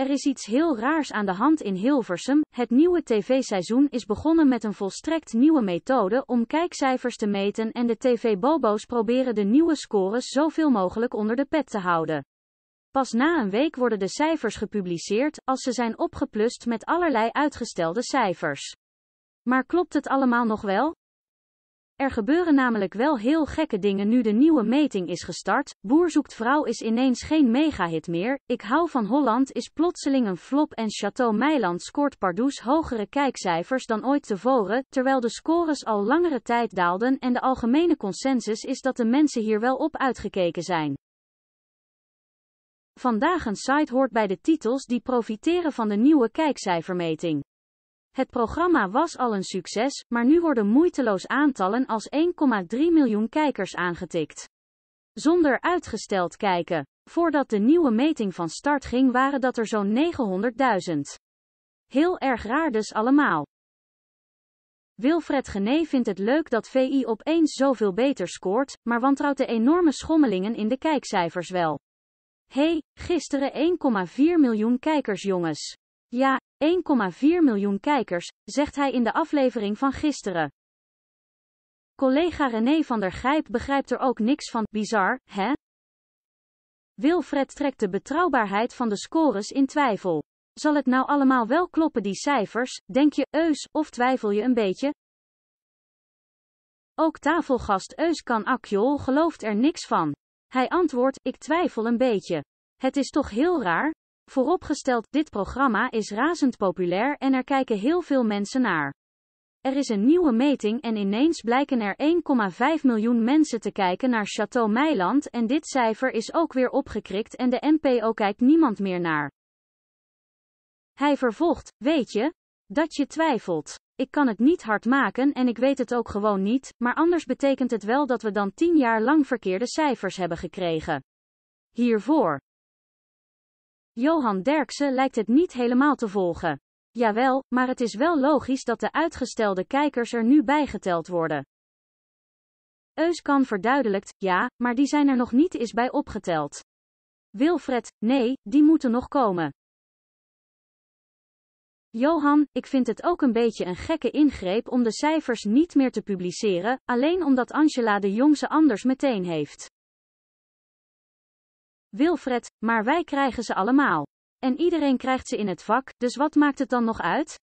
Er is iets heel raars aan de hand in Hilversum. Het nieuwe tv-seizoen is begonnen met een volstrekt nieuwe methode om kijkcijfers te meten en de tv-bobo's proberen de nieuwe scores zoveel mogelijk onder de pet te houden. Pas na een week worden de cijfers gepubliceerd als ze zijn opgeplust met allerlei uitgestelde cijfers. Maar klopt het allemaal nog wel? Er gebeuren namelijk wel heel gekke dingen nu de nieuwe meting is gestart. Boer zoekt vrouw is ineens geen megahit meer. Ik hou van Holland is plotseling een flop en Chateau Meiland scoort Pardoes hogere kijkcijfers dan ooit tevoren, terwijl de scores al langere tijd daalden en de algemene consensus is dat de mensen hier wel op uitgekeken zijn. Vandaag een site hoort bij de titels die profiteren van de nieuwe kijkcijfermeting. Het programma was al een succes, maar nu worden moeiteloos aantallen als 1,3 miljoen kijkers aangetikt. Zonder uitgesteld kijken. Voordat de nieuwe meting van start ging waren dat er zo'n 900.000. Heel erg raar dus allemaal. Wilfred Gené vindt het leuk dat VI opeens zoveel beter scoort, maar wantrouwt de enorme schommelingen in de kijkcijfers wel. Hé, hey, gisteren 1,4 miljoen kijkers jongens. Ja, 1,4 miljoen kijkers, zegt hij in de aflevering van gisteren. Collega René van der Gijp begrijpt er ook niks van. Bizar, hè? Wilfred trekt de betrouwbaarheid van de scores in twijfel. Zal het nou allemaal wel kloppen die cijfers, denk je, Eus, of twijfel je een beetje? Ook tafelgast Eus kan Akjol gelooft er niks van. Hij antwoordt, ik twijfel een beetje. Het is toch heel raar, Vooropgesteld, dit programma is razend populair en er kijken heel veel mensen naar. Er is een nieuwe meting en ineens blijken er 1,5 miljoen mensen te kijken naar Château Meiland en dit cijfer is ook weer opgekrikt en de NPO kijkt niemand meer naar. Hij vervolgt, weet je, dat je twijfelt. Ik kan het niet hard maken en ik weet het ook gewoon niet, maar anders betekent het wel dat we dan 10 jaar lang verkeerde cijfers hebben gekregen. Hiervoor. Johan Derksen lijkt het niet helemaal te volgen. Jawel, maar het is wel logisch dat de uitgestelde kijkers er nu bijgeteld worden. Euskan verduidelijkt, ja, maar die zijn er nog niet eens bij opgeteld. Wilfred, nee, die moeten nog komen. Johan, ik vind het ook een beetje een gekke ingreep om de cijfers niet meer te publiceren, alleen omdat Angela de jongse anders meteen heeft. Wilfred, maar wij krijgen ze allemaal. En iedereen krijgt ze in het vak, dus wat maakt het dan nog uit?